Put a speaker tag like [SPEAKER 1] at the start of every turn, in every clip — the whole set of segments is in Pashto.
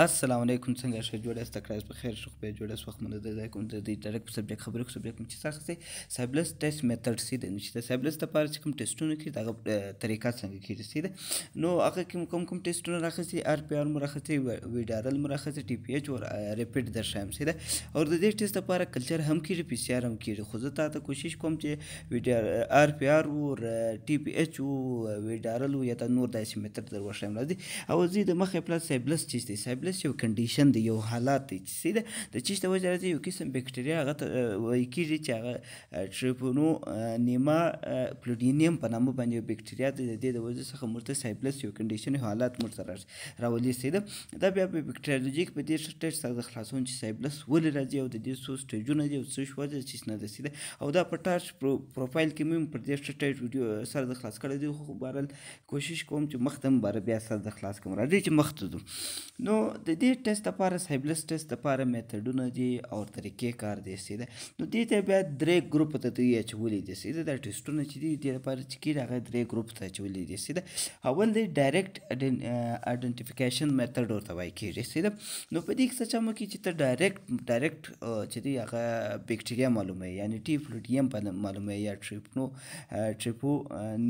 [SPEAKER 1] السلام علیکم څنګه ښه جوړ یاست کړئ په خیر شخ په جوړ یاست وخت مونږ د کوم د دې ډایرکټ په سبجیکټ خبرو کې سبجیکټ چې تاسو ته سیبلس ټیسټ میتھډ سي د نشته سیبلس د پاره کوم ټیسټونه کې دا طریقہ څنګه کې رسید نو هغه کوم کوم کوم ټیسټونه راخسي آر پی آر مراخسي وی ډارل مراخسي ټي پی ایچ او ریپټ د شام سي دا او د دې ټیسټ لپاره کلچر هم کیږي پی سی آر هم کیږي خو زه تاسو کوشش کوم چې وی آر پی آر او ټي پی ایچ او وی ډارل یا نور داسې میتھډ در وښیم راځي او زه د مخې پلاس سیبلس چې اسټابلیش یو کنډیشن دی یو حالات دی چې د د چیش د وجه راځي یو قسم بکټریا هغه وایي کیږي چې هغه ټریپونو نیما پلوډینیم په نامه باندې یو بکټریا دی د دې د وجه څخه مرته سایپلس یو کنډیشن حالات مرته راولي سي دا بیا په بکټریولوژیک په دې ټیسټ سره خلاصون چې سایپلس ولې راځي او د دې څو سټیجونه دي او څه شوه چې نه رسیده او دا په ټاچ پروفایل کې مې پر دې ټیسټ ویډیو سره د خلاص کړی دی خو بهرحال کوشش کوم چې مخته بیا سره د خلاص کوم راځي چې مخته ځو نو د دې ټیسټ لپاره سایبلس ټیسټ لپاره میتھډونه دي او طریقې کار دي سي ده نو دې ته بیا درې ګروپ ته دوی اچولې دي سي ده دا ټیسټونه چې دي دې لپاره چې کیږي هغه درې ګروپ ته اچولې دي سي ده اول دی ډایرکټ ائیډنټیفیکیشن میتھډ ورته وایي کیږي سي ده نو په دې کې څه چمو کې چې ته ډایرکټ ډایرکټ چې دی هغه بیکټیریا معلومه یعنی ټی فلوټیم په معلومه یا ټریپنو ټریپو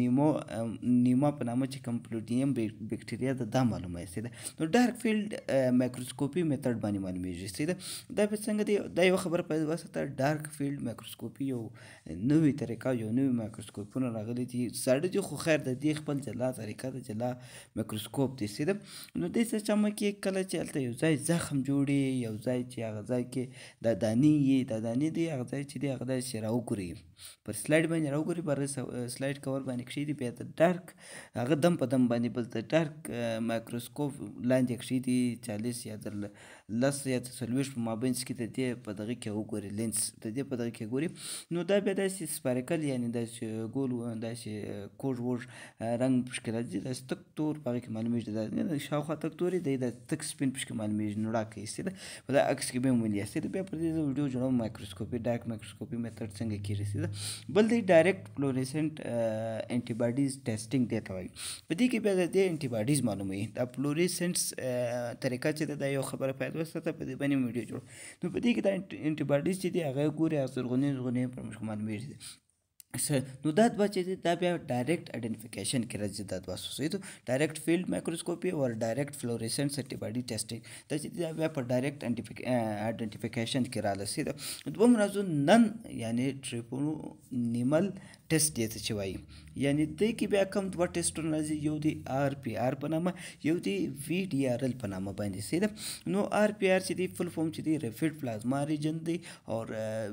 [SPEAKER 1] نیمو نیما په نامه چې کمپلوټیم بیکټیریا ده دا معلومه سي ده نو ډارک فیلډ مایکروسکوپي میتھډ باندې معلومیږي چې دا په څنګه دی دا یو خبره په واسطه ډارک فیلډ مایکروسکوپي یو نوې طریقه یو نوې مایکروسکوپونه راغلي دي ساړه دي خو خیر د دې خپل جلا طریقه د جلا مایکروسکوپ دی سیده نو دې څه چمه کې کله چې الته یو ځای زخم جوړي یو ځای چې هغه ځای کې د دانې دا دانې دی هغه ځای چې دی هغه ځای چې راوګوري پر سلایډ باندې راوګوري پر سلایډ کور باندې کښې دي بیا د ډارک هغه دم په دم باندې بس د ډارک مایکروسکوپ لاندې کښې دي چالیس یا تر لس یا تر څلوېښت په مابینځ کښې د دې په دغه کښې وګوري لینس د دې په دغه کښې ګوري نو دا بیا داسې سپاریکل یعنې داسې ګول داسې کوږ وږ رنګ په ښکېلا دي داسې تک تور په هغه کښې معلومېږي دا شاوخوا تک تورې دی دا تک سپین په کښې معلومېږي نو ډاکه ایستې ده په دا عکس کښې بیا مو لیستې ده بیا پر دې زه ویډیو جوړوم مایکروسکوپي ډاک مایکروسکوپي میتھډ څنګه کښې رسېده بل دی ډایرکټ فلورسنت انټي باډیز ټیسټینګ دی ته وایي په دې کې بیا د انټي باډیز معلوموي دا فلورسنس طریقه چې دا یو خبره پیدا وسته په دې باندې ویډیو جوړ نو په دې کې دا انټي باډیز چې دی هغه ګوري ازرغونې زغونې پر مشمول میږي نو دا دوه چې دا بیا ډایرکټ اډنټیفیکیشن کې راځي دا دوه سوسي ته ډایرکټ فیلډ مایکروسکوپي او ډایرکټ فلورسنس انټي باډي ټیسټینګ دا چې دا بیا په ډایرکټ اډنټیفیکیشن کې رالسی دا دوم راځو نن یعنی ټریپونو نیمل ټیسټ دی چې وایي یعنی دې کې بیا کم دوه ټیسټونه راځي یو دی آر پی آر په نامه یو دی وی ډی آر ال په نامه باندې سي نو آر پی آر چې دی فل فارم چې دی ریفیډ پلازما ریجن دی او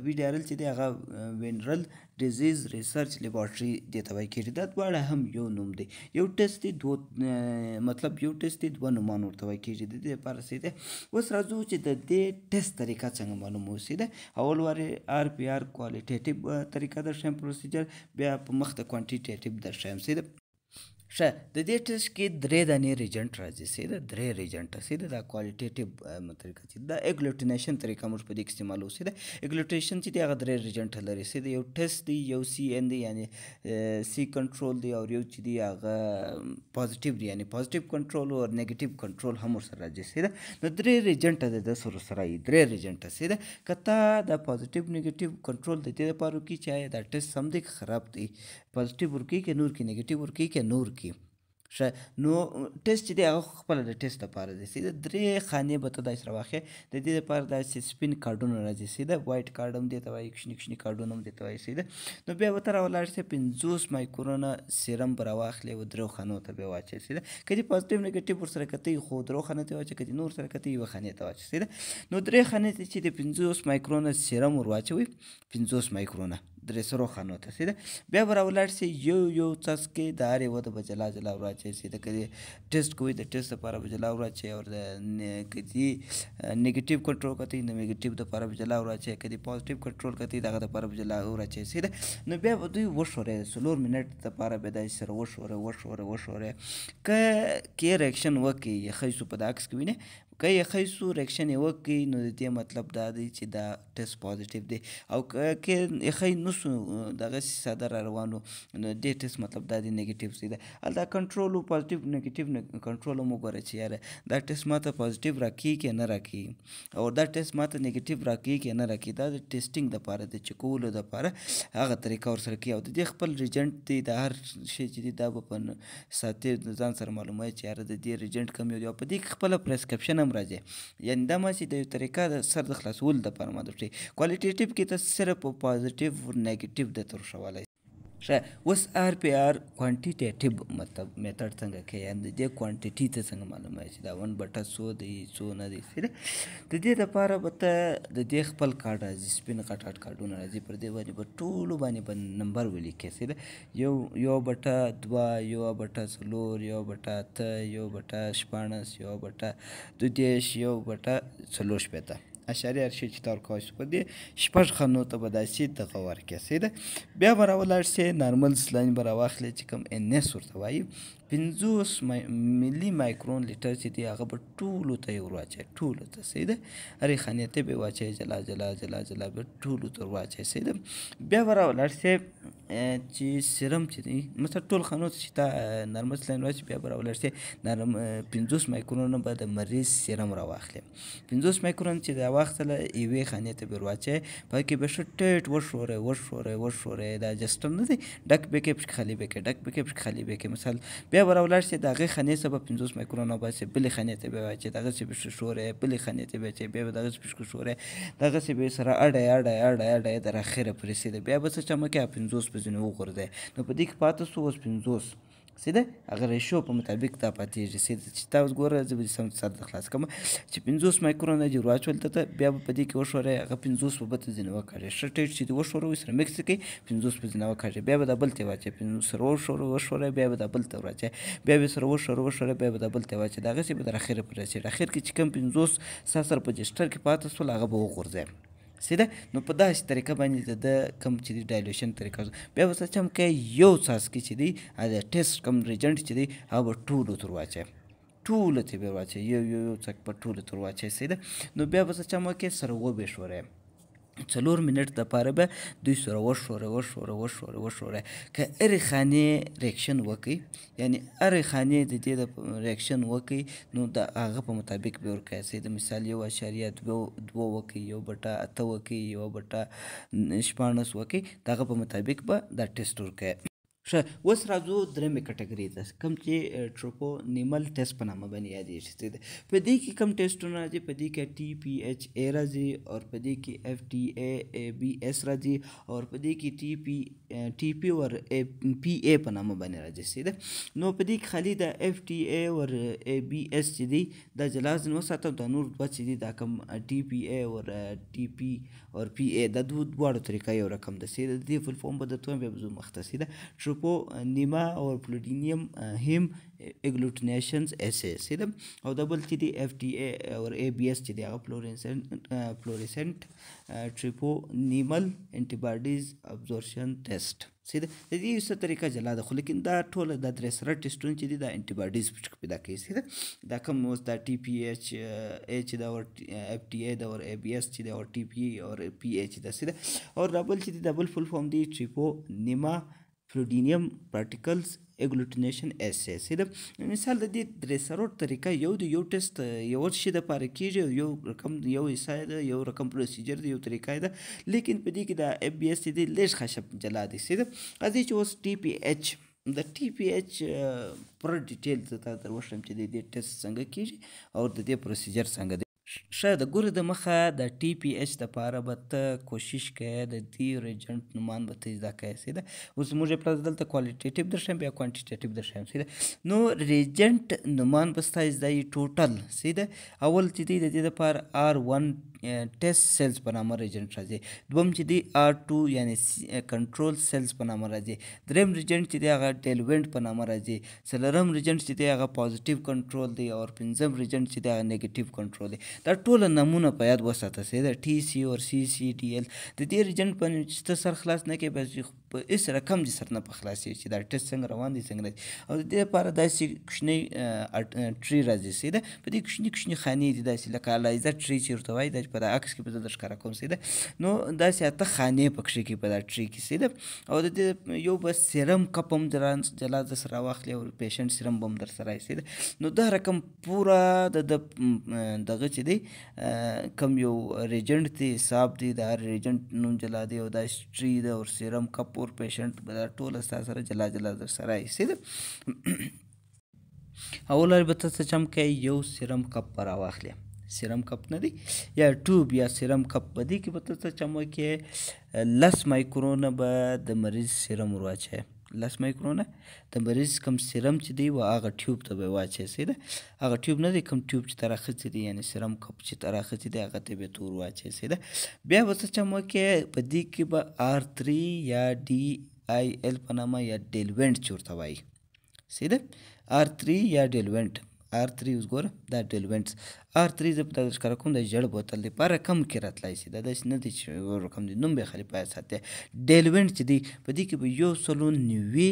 [SPEAKER 1] وی ډی آر ال چې دی هغه وینرل ډیزیز ریسرچ لیبارټري دې ته ویل کېږي دا دواړه هم یو نوم دی یو ټیسټ دی دوه مطلب یو ټیسټ دی دوه نومان ورته ویل کېږي د دې لپاره څه دی اوس راځو چې د دې ټیسټ طریقه څنګه معلومو سي ده اول وارې آر پی آر کوالیټیټیو طریقه درښیم پروسیجر بیا په مخ ته کوانټیټیټیو درښیم سي ده ښه د دې ټیسټ کې درې دانې ریجنټ راځي سیده درې ریجنټ سیده دا کوالټیټیو طریقه چې دا اګلوټینیشن طریقه موږ په دې استعمالو سیده اګلوټینیشن چې دی هغه درې ریجنټ لري سیده یو ټیسټ دی یو سی ان دی یعنی سی کنټرول دی او یو چې دی هغه پوزټیو دی یعنی پوزټیو کنټرول او نیگیټیو کنټرول هم سره راځي سیده د درې ریجنټ د سره سره درې ریجنټ سیده کته دا پوزټیو نیگیټیو کنټرول د دې لپاره کې چې دا ټیسټ سم دی خراب دی پوزټیو ورکی کې نور کې نیگیټیو ورکی کې نور کې ښه نو ټیسټ چې دی هغه خپل د ټیسټ لپاره دی سیده درې خانې به ته داسې راواخې د دې لپاره داسې سپین کارډونه راځي سیده وایټ کارډ هم دی ته وایي کوچني کوچني کارډونه هم دی ته وایي سیده نو بیا به ته راولاړ شې پنځوس مایکرونه سیرم به راواخلې و درو خانو ته به واچې سیده که دې پازیټیو نګټیو ورسره کتئ خو درو خانو ته واچې که دې نور سره کتئ یوه خانې ته واچې سیده نو درې خانې ته چې د پنځوس مایکرونه سیرم ور واچوئ پنځوس مایکرونه درې سرو خانو ته سیده بیا به راولاړ شي یو یو څاڅکي د هرې ودې به جلا جلا وراچی سي د که دې ټیسټ کوي د ټیسټ دپاره به جلا وراچی او د که دې نیګیټیو کنټرول کوي د نیګیټیو دپاره به جلا وراچی که دې پازیټیو کنټرول کوي د هغه دپاره به جلا وراچی سي ده نو بیا به دوی وښورې څلور منټ دپاره به داسې سره وښورې وښورې وښورې که کې ریکشن وکړي یا ښځو په دا عکس کې وینې که یې ښی سو ریکشن یې وکړي نو د دې مطلب دا دی چې دا ټیسټ پازیټیو دی او که یې ښی نه سو دغسې ساده را روانو نو دې ټیسټ مطلب دا دی نیګیټیو سی دی هلته کنټرول و پازیټیو نیګیټیو کنټرول هم وګوره چې یاره دا ټیسټ ماته پازیټیو راکوي که نه راکوي او دا ټیسټ ماته نیګیټیو راکوي که نه راکوي دا د ټیسټینګ دپاره دی چې کولو دپاره هغه طریقه ورسره کوي او د دې خپل ریجنټ دی د هر شي چې دی دا به په ساتي ځان سره معلوموي چې یاره د دې ریجنټ کم یو دی او په دې خپله پرسکرپشن هم هم راځي یعنی دا ماسي د یو طریقه د سر د خلاصولو لپاره مدد کوي کوالیټیټیو کې ته صرف پازیټیو نیګیټیو درته ورښولی ښه اوس آر پی آر کوانټیټیټیو مطلب میتھډ څنګه کوي یعنې د دې کوانټیټي ته څنګه معلومه چې دا ون بټه څو دی څو نه دی صحیح د دې لپاره به ته د دې خپل کارډ راځي سپین غټ غټ کارډونه راځي پر دې باندې به ټولو باندې به نمبر ولیکې صحیح ده یو یو بټه دوه یو بټه څلور یو بټه اته یو بټه شپاړس یو بټه دودېش یو بټه څلور شپېته اشعري ارشي چې تار کوښ په دې شپږ خنو ته بداسي د غور کې سي ده بیا براولار سي نارمل سلاین براواخلې چې کوم ان اس ورته وایي پنځوس ملي مایکرون لیټر چې دی هغه به ټولو ته یې ور واچوي ټولو ته صحیح ده هرې خانې ته به یې واچوي جلا جلا جلا جلا به ټولو ته ور واچوي صحیح ده بیا به راولاړ شي چې سیرم چې دی مثلا ټول خانو ته چې تا نرمس لاین واچوي بیا به راولاړ شي نرم پنځوس مایکرونه به د مریض سیرم راواخلي پنځوس مایکرون چې دا واخلله یوې خانې ته به ور واچوي په کې به ښه ټیټ وښورئ وښورئ وښورئ دا جسټم نه دی ډک به کې خالي به کې ډک به کې خالي به کې مثلا بیا بیا به راولاړ شي د هغې خانې څه به پنځوس مایکرونه وباسي بلې خانې ته بیا وایي چې دغسې به شوری بلې خانې ته بیا چې بیا به دغسې پشکو شوری دغسې به سره اډی اډی اډی اډی تر اخره پورې رسېده بیا به څه چمکه پنځوس په ځینې وغورځئ نو په دې کې پاتې سو اوس پنځوس سیده هغه ریشو په مطابق دا پاتېږي سیده چې تا اوس ګوره زه به دې سم سر در خلاص کړم چې پنځوس مایکرونه دې واچول ته بیا به په دې کې وښورئ هغه پنځوس به بته ځینې وکاږي ښه ټیټ چې دې وښوروئ سره مکس کوي پنځوس به ځینې وکاږي بیا به دا بل ته یې واچوي پنځوس سره وښوروئ وښوروئ بیا به دا بل ته وراچوي بیا به سره وښوروئ وښوروئ بیا به دا بل ته یې واچوي دغسې به تر اخره پورې رسېږي اخر کې چې کوم پنځوس ستا سره په جسټر کې پاتې شول هغه به وغورځوي سیده نو په داسې طریقه باندې د کم چې دی ډایلوشن طریقه بیا به څه هم کې یو څاڅکي چې دی د ټیسټ کم ریجنټ چې دی هغه به ټولو تر واچوي ټولو ته به واچوي یو یو یو څک په ټولو تر واچوي سیده نو بیا به څه هم کې سره وبېښوره څلور منټ د پاره به دوی سره وښوره وښوره وښوره وښوره که ارې خانې ریکشن وکړي یعنی ارې خانې د دې د ریکشن وکړي نو د هغه په مطابق به ورکړي د مثال یو اشاریه دوه دوه وکړي یو بټه اته وکړي یو بټه شپاړس وکړي د هغه په مطابق به دا ټیسټ ورکړي ښه اوس راځو درېمې کټګوري ته کوم چې ټروپو نیمل ټیسټ په نامه باندې یادېږي په دې کې کوم ټیسټونه راځي په دې کې ټي پی ایچ اے راځي او په دې کې اف ټي اے بی ایس راځي او په دې کې ټي پی ټي پی ور پی اے په نامه باندې راځي سیده نو په دې کې خالي د اف ټي اے ور اے بی ایس چې دی دا جلاز نو ساتو د نور دوه چې دی دا کوم ټي پی اے ور ټي پی ور پی اے د دوه دواړو طریقې یو رقم ده سیده د دې فل فورم په دتو به زو مختصې ده ګلوکوګلوکونیما او پلوټینیم هم اګلوټینیشنز اساس دي او د بل چې دی اف ټي ای او ای بي اس چې دی هغه فلورسنت فلورسنت ټریپونیمل انټي باډیز ابزورپشن ټیسټ سید د دې یو څه طریقه جلا ده خو لیکن دا ټول د درې سره ټیسټونه چې دي دا انټي باډیز پټ پیدا کوي سید دا کوم اوس دا ټي پی ایچ ایچ دا اور اف ټي ای دا اور ای بي اس چې دا اور ټي پی او پی ایچ دا سید او دبل چې دی دبل فل فارم دی ټریپونیما فلوډینیم پارټیکلز اګلوټینیشن اسیس د مثال د دې درې سرور طریقه یو د یو ټیسټ یو شی د پاره کیږي یو رقم یو حصہ ده یو رقم پروسیجر دی یو طریقه ده لیکن په دې کې د اف بي اس دی لیش خشب جلا دي سید ازي چې اوس ټي پی ایچ د ټي پی ایچ پر ډیټیل ته تر وښیم چې د دې ټیسټ څنګه کیږي او د دې پروسیجر څنګه ښه د ګورې د مخه د ټي پی ایچ دپاره به ته کوشش کوې د دې ریجنټ نومان به ته زده کوې صحیح ده اوس موږ یې پلار دلته کوالیټیټیو درښیم بیا کوانټیټیټیو درښیم صحیح ده نو ریجنټ نومان به ستا زده یي ټوټل صحیح ده اول چې دی د دې دپاره آر ون ټیسټ سیلز په نامه ریجنټ راځي دوم چې دی آر 2 یعنی کنټرول سیلز په نامه راځي دریم ریجنټ چې دی هغه ټیلوینټ په نامه راځي سلرم ریجنټ چې دی هغه پوزټیو کنټرول دی او پنځم ریجنټ چې دی هغه نیگیټیو کنټرول دی دا ټول نمونه په یاد وساته سي دا ټي سی او سی سی ډی ال د دې ریجنټ په نشته سر خلاص نه کې بس په هیڅ رقم دې سر نه په خلاصي چې دا ټیسټ څنګه روان دي څنګه او د دې لپاره داسې کوچنی ټری راځي سي ده په دې کوچنی کوچنی خانې دي داسې لکه الایزا ټری چې ورته وایي دا په دا عکس کې په زړه ښکارا کوم سي ده نو داسې اته خانې پکښې کې په دا ټری کې سي ده او د دې یو بس سیرم کپ هم دران جلا د سره واخلې او پیشنټ سیرم هم در سره سي ده نو دا رقم پورا د دغه چې دی کم یو ریجنټ دی حساب دی دا ریجنټ نوم جلا دی او دا سټری ده او سیرم کپ پور پیشنټ به دا ټول ستا سره جلا جلا در سره ایسي ده اول به ته څه چم کوي یو سیرم کپ به راواخلې سیرم کپ نه دی یا ټوب یا سیرم کپ په دې کې به ته څه چم وکړې لس مایکرونه به د مریض سیرم ور واچوې لس مایکرونه د مریض کوم سیرم چې دی و هغه ټیوب ته به واچسی ده هغه ټیوب نه دی کوم ټیوب چې ته راخیستی دی یعنې سیرم کپ چې ته راخیستی دی هغه ته به تور واچسی ده بیا به څه چم وکړې په دې کې به آر تھري یا ډي آی ایل په نامه یا ډیلوینټ چې ورته وایي صحیح ده آر تھري یا ډیلوینټ آر تھري اوس ګوره دا ډیلوینټس ار تری زه دا ښکاره کوم د ژړ بوتل لپاره کم کې راتلی شي دا داسې نه دی چې رقم دی نوم به خالي پای ساتي ډیلوینټ چې دی په دې کې به یو سلو نوي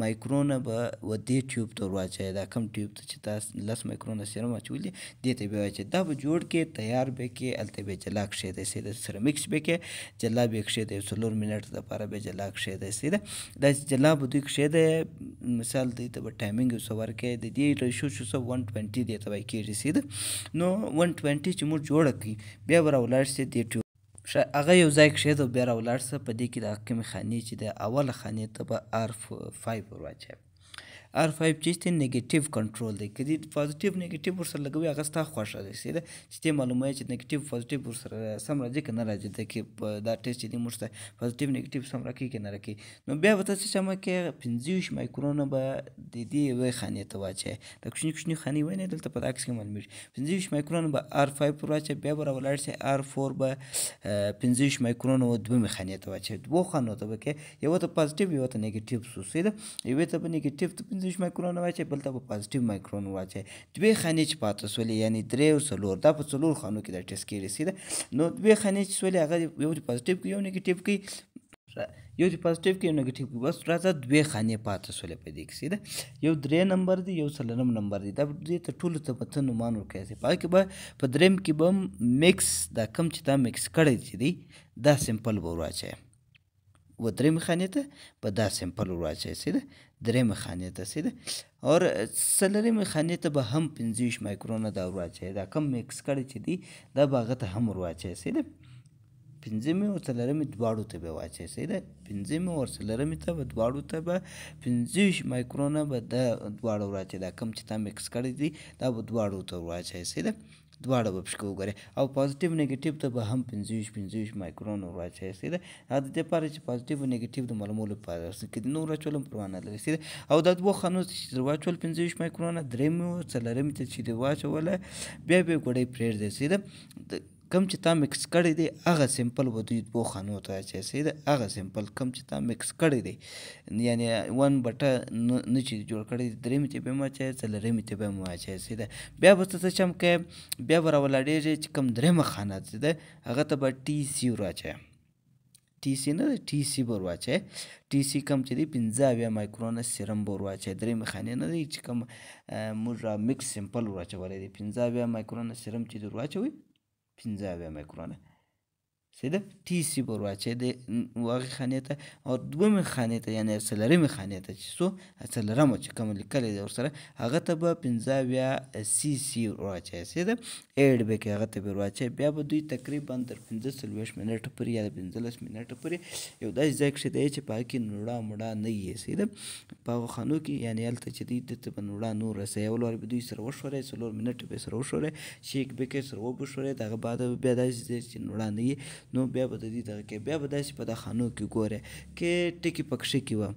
[SPEAKER 1] مایکرونه به و دې ټیوب ته ورواچوي دا کم ټیوب ته چې تاسو لس مایکرونه سیرم اچولي دې ته به واچوي دا به جوړ کې تیار به کې هلته به جلا کښېږدی سي د سره مکس به کې جلا به کښېږدی څلور منټ دپاره به جلا کښېږدی سي ده دا چې جلا به دوی کښېږدی مثال دوی ته به ټایمینګ یو څه ورکوي د دې ریشو شو څه ون ټوینټي دې ته به کېږي سي ده نو 120 چې موږ جوړه کړي بیا به راولاړ شي دې ټیوب هغه یو ځای کښېږده بیا راولاړ شه په دې کې د کومې خانې چې د اوله خانې ته به آر فایو ور واچوي ار 5 چې ته نیگیټیو کنټرول دی کدي پوزټیو نیگیټیو ور سره لګوي هغه ستا خوښه ده سیده چې ته معلومه چې نیگیټیو پوزټیو ور سره سم راځي کنه راځي د کې دا ټیسټ دې مرسته پوزټیو نیگیټیو سم راکې کنه راکې نو بیا وته چې سم کې 25 مایکرونه به د دې وې خانې ته واچي د کوچنی کوچنی خانې ونه دلته په عکس کې معلومیږي 25 مایکرونه به ار 5 پر واچي بیا به راولار سي ار 4 به 25 مایکرونه او دوه مخانې ته واچي دوه خانو ته به کې یو ته پوزټیو یو ته نیگیټیو سوسید یو ته به نیگیټیو ته 25 مایکرون واچي بل ته په پوزټیو مایکرون واچي دوه خانیچ پاتې سولې یعنی درې او څلور دا په څلور خانو کې د ټیسټ کې رسیده نو دوه خانیچ سولې هغه یو پوزټیو کې یو نیگیټیو کې یو چې پازټیو کې یو نیگیټیو کې بس راځه دوه خانې پاتې سولې په دې کې سیده یو درې نمبر دی یو څلورم نمبر دی دا دې ته ټولو ته پته نومان ورکړي سي پای کې به په دریم کې به میکس دا کم چې دا میکس کړی دی دا سیمپل به ورواچي و دریم خانې ته به دا سمپل ور اچي ده دریم خانې ته سي ده اور سلریم خانې ته به هم 25 مایکرونه دا ور اچي دا کم مکس کړی چې دی دا باغه ته هم ور اچي سي ده پنځمه او څلرمه دواړو ته به واچي سي ده پنځمه او څلرمه ته به دواړو ته به 25 مایکرونه به د دواړو راچي دا کم چې تا مکس کړی دی دا به دواړو ته واچي سي ده دواړه به پکې وګورئ او پوزټیو نیگیټیو ته به هم پنځه پنځه مایکرون ورواچوي سید دا د لپاره چې پوزټیو او نیگیټیو د معلومولو لپاره کې نو راچولم پروا نه لري سید او دا دوه خانو چې ورواچول پنځه مایکرون درې مو څلورم ته چې ورواچول بیا به ګړې پرېږدي سید کم چې تا مکس کړی دی هغه سیمپل به دوی دوه خانو ته اچي دا هغه سیمپل کم چې تا مکس کړی دی یعنی ون بټه نه چې جوړ کړی دی درې میته به ما اچي څلورې میته به ما اچي دا بیا به ته چم کې بیا به راولاړېږي چې کم درې مخانه چې ده هغه ته به ټي سی راچي ټي سي نه ټي سي بور واچي ټي سي کم چې دی پنځه اویا مایکرونه سیرم بور واچي درې مخانې نه دی چې کم موږ را مکس سیمپل ور واچولی دی پنځه اویا مایکرونه سیرم چې دی ور واچوي pinza ve mekurane صرف TC برواچه ده واقع خانه ته او دوم خانه ته یعنی اکسلرم خانه ته چې سو اکسلرم چې کوم لیکلې ده ورسره هغه ته به 50 بیا CC ورواچه سي ده اډ به کې هغه ته ورواچه بیا به دوی تقریبا تر 15 سلويش منټ پورې یا 15 منټ پورې یو داس ځای کې دی چې پاکي نوړه مړه نه یې سي ده په خانو کې یعنی الته چې دی د ته نوړه نور سه یو لور به دوی سره وشورې سلور منټ به سره وشورې شیک به کې سره وبشورې دغه بعد بیا داس ځای چې نوړه نه یې نو بیا به د دې دغه کې بیا به داسې په دا خانو کې ګوره کې ټکي پکښې کې وه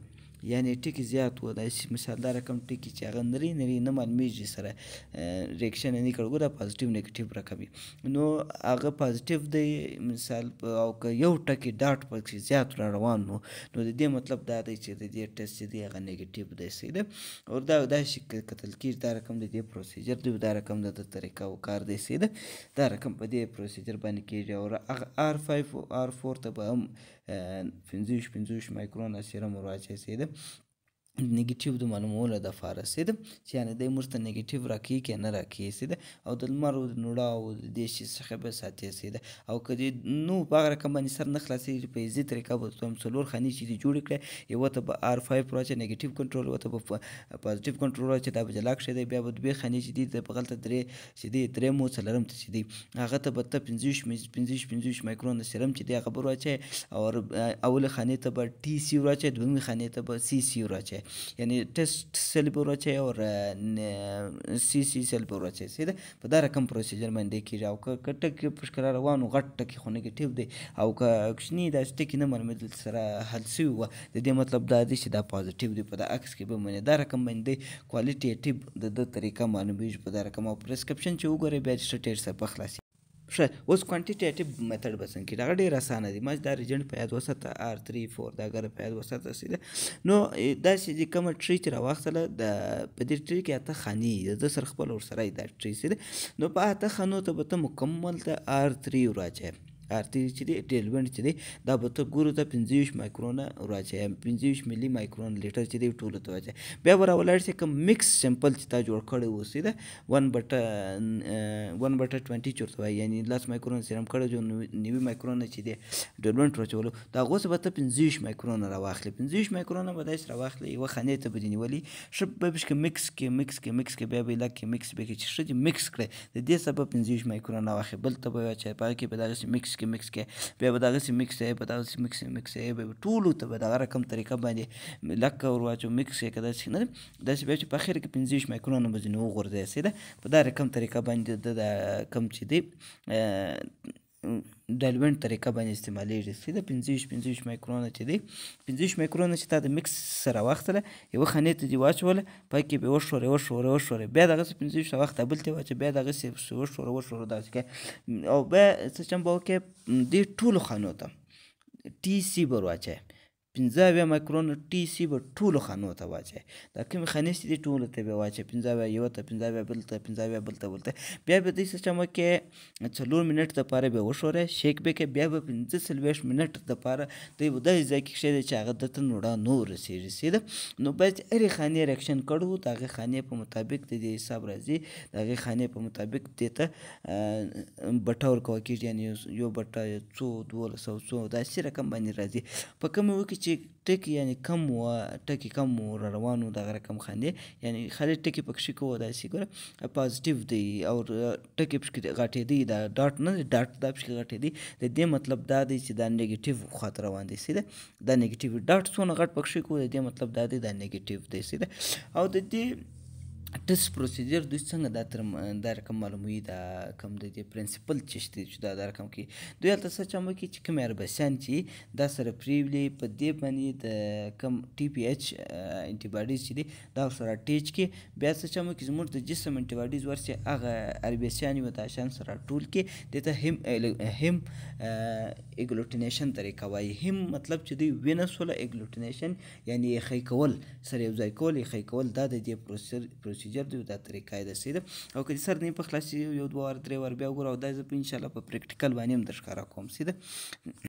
[SPEAKER 1] یعنی ټکی زیات و د مثالدار رقم ټکی چې هغه نری نری نه معلومیږي سره ریکشن نه کړو دا پوزټیو نیگیټیو رقم نو هغه پوزټیو دی مثال او یو ټکی ډاټ پکې زیات را روان نو نو د دې مطلب دا دی چې د دې ټیسټ دی هغه نیگیټیو دی سي ده او دا دا شي کتل کیږي دا رقم د دې پروسیجر دی دا رقم د طریقه او کار دی سي ده دا رقم په دې پروسیجر باندې کیږي او ار 5 او ار 4 ته به هم 15 15 maykron asira murojaat etishadi نگیټیو د معلومولو دپاره څه ده چې یعنې دی موږ ته نګیټیو راکوي که نه راکوي څه ده او د لمر او د نوړا او د دې شي څخه به ساتي څه ده او که د نو په هغه رقم باندې سر نه خلاصېږي په عزي طریقه به دویم څلور خانې چې دې جوړې کړې یوه ته به آر فایو پر واچوي نګیټیو کنټرول یوه ته به پازیټیو کنټرول واچوي دا به جلا کښې دی بیا به دوې خانې چې دي د بغل ته درې چې دي درېیم او څلرم ته چې دي هغه ته به ته پنځه ویشت پنځه ویشت پنځه ویشت مایکرون د سیرم چې دی هغه به ور واچوي او اولې خانې ته به ټي سي ور واچوي دویمې خانې ته به سي سي ور واچوي یعنی ټیسټ سیل به ورچي او سی سی سیل به ورچي سیده په دا رقم پروسیجر باندې کیږي او که ټکی په ښکار روانو غټ ټکی خو نگیټیو دی او که کوچنی دا ټکی نه معلومه سره حل شوی و د دې مطلب دا دی چې دا پوزټیو دی په دا عکس کې به منې دا رقم باندې کوالیټیټیو د د طریقه معلومیږي په دا رقم او پرسکرپشن چې وګورئ بیا چې ډېر څه په خلاصي ښه اوس کوانټیټیټیو میتھډ به څنګه کیږي هغه ډېر اسانه دي مګ دا ریجنټ په یاد وساته آر 3 4 دا ګره په یاد وساته سیده نو دا چې کوم ټری چې راوخته د په دې ټری کې اته خاني د سر خپل ور سره دا ټری سیده نو په اته خانو ته به ته مکمل ته آر 3 راځي ارتي چې دی ټیلبند چې دی دا به ته ګورو ته 25 مایکرونه راځي 25 ملي مایکرون لیټر چې دی ټوله ته راځي بیا به راولر چې کوم میکس سیمپل چې تا جوړ کړی و سي دا 1 بټه 20 چورته وای یعنی لاس مایکرون سیرم کړو جو نیوي مایکرون چې دی ډیلبند راچولو دا غوسه به ته 25 مایکرون راواخلې 25 مایکرون به داس راواخلې یو خانې ته بدینی ولی شپ به بشک میکس کې میکس کې میکس کې بیا به لکه میکس به کې چې شته میکس کړي د دې سبب 25 مایکرون راواخلې بل ته به چې پاره کې به دا میکس کې مکس کې بیا به دغسې مکس یې په دغسې مکس مکس یې به ټولو ته به دغه رقم طریقه باندې لک ور واچو مکس یې که داسې نه داسې بیا چې په اخر کې پنځه ویشت مایکرونه به ځینې وغورځي سیده په دا رقم طریقه باندې د کم چې دی د الوند طریقه باندې استعمالیږي سیده 25 25 مایکرونه چې دی 25 مایکرونه چې تا د مکس سره واخله یو خنې ته دی واچول پکې به وشوره وشوره وشوره بیا دغه 25 وخت بل ته واچ بیا دغه وشوره وشوره داسې کې او به څه چم بو کې دی ټول خانو ته ټي سي بر واچای پنځه اویا مایکرونه ټي سي به ټولو خانو ته واچوي دا کومې خانې چې دي ټولو ته به واچوي پنځه اویا یوه ته پنځه اویا بل ته پنځه اویا بل ته بل ته بیا به دې سیسټم کې څلور منټ دپاره به وښوروي شیک به کې بیا به پنځه څلوېښت منټ دپاره دوی به داسې ځای کې کښېږدي چې هغه درته نوړه نه ورسېږي سیده نو بس هرې خانې رکشن کړو د هغې خانې په مطابق د دې حساب راځي د هغې خانې په مطابق دې ته بټه ورکول کېږي یعنې یو بټه یو څو دولس او څو داسې رقم باندې راځي په کومې وکړي چې ټکی یعنی کم و ټکی کم و را روانو دغه رقم خاندې یعنی خالي ټکی پکښې کوو داسې ګوره پازیټیو دی او ټکی پکښې غټېدی دا ډاټ نه دی ډاټ دا پکښې غټېدی د دې مطلب دا دی چې دا نیګیټیو خواته روان دی سیده دا نیګیټیو ډاټ څونه غټ پکښې کوو د دې مطلب دا دی دا نیګیټیو دی سیده او د دې ټست پروسیجر دوی څنګه دا تر دا رقم معلوموي دا کوم د دې پرنسپل چې شته چې دا دا رقم کې دوی هلته څه چم وکړي چې کوم اربسیان چې دا سره پریولي په دې باندې د کم ټي پی ایچ انټي باډیز چې دي دا سره اټیچ کې بیا څه چم وکړي زموږ د جسم انټي باډیز ورسي هغه اربسیان یو تاشان سره ټول کې د ته هم هم اګلوټینیشن طریقه وایي هم مطلب چې دوی وینس ولا اګلوټینیشن یعنی خې کول سره یو ځای کول یې خې کول دا د دې پروسیجر پروسیجر دی دا طریقه ده سید او که سر نه په خلاصي یو دوه ور درې ور بیا وګورو دا زه په ان شاء الله په پریکټیکل باندې هم درښکاره کوم سید